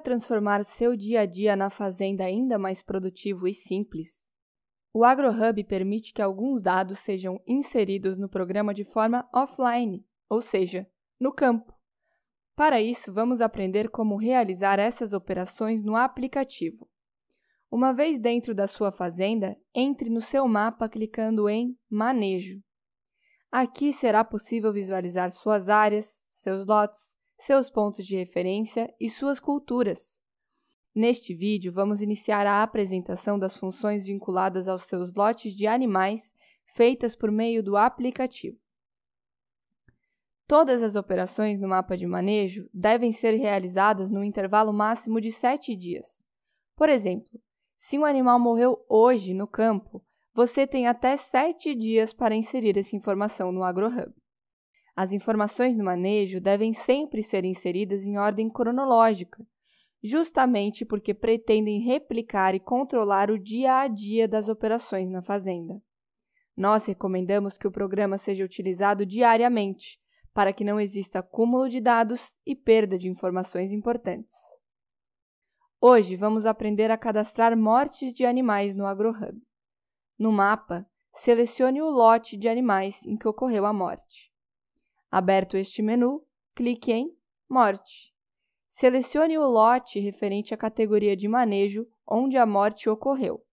transformar seu dia a dia na fazenda ainda mais produtivo e simples, o AgroHub permite que alguns dados sejam inseridos no programa de forma offline, ou seja, no campo. Para isso, vamos aprender como realizar essas operações no aplicativo. Uma vez dentro da sua fazenda, entre no seu mapa clicando em Manejo. Aqui será possível visualizar suas áreas, seus lotes, seus pontos de referência e suas culturas. Neste vídeo, vamos iniciar a apresentação das funções vinculadas aos seus lotes de animais feitas por meio do aplicativo. Todas as operações no mapa de manejo devem ser realizadas no intervalo máximo de 7 dias. Por exemplo, se um animal morreu hoje no campo, você tem até 7 dias para inserir essa informação no AgroHub. As informações do manejo devem sempre ser inseridas em ordem cronológica, justamente porque pretendem replicar e controlar o dia a dia das operações na fazenda. Nós recomendamos que o programa seja utilizado diariamente, para que não exista acúmulo de dados e perda de informações importantes. Hoje vamos aprender a cadastrar mortes de animais no AgroHub. No mapa, selecione o lote de animais em que ocorreu a morte. Aberto este menu, clique em Morte. Selecione o lote referente à categoria de manejo onde a morte ocorreu.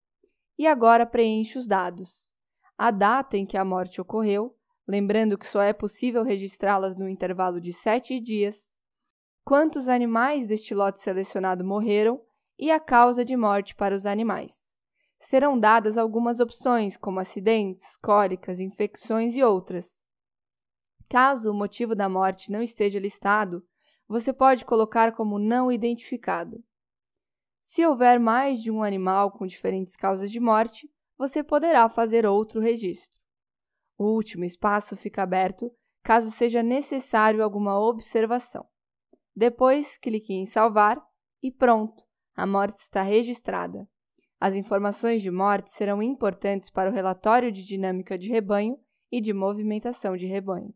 E agora preencha os dados. A data em que a morte ocorreu, lembrando que só é possível registrá-las no intervalo de 7 dias, quantos animais deste lote selecionado morreram e a causa de morte para os animais. Serão dadas algumas opções, como acidentes, cólicas, infecções e outras. Caso o motivo da morte não esteja listado, você pode colocar como não identificado. Se houver mais de um animal com diferentes causas de morte, você poderá fazer outro registro. O último espaço fica aberto caso seja necessário alguma observação. Depois, clique em Salvar e pronto, a morte está registrada. As informações de morte serão importantes para o relatório de dinâmica de rebanho e de movimentação de rebanho.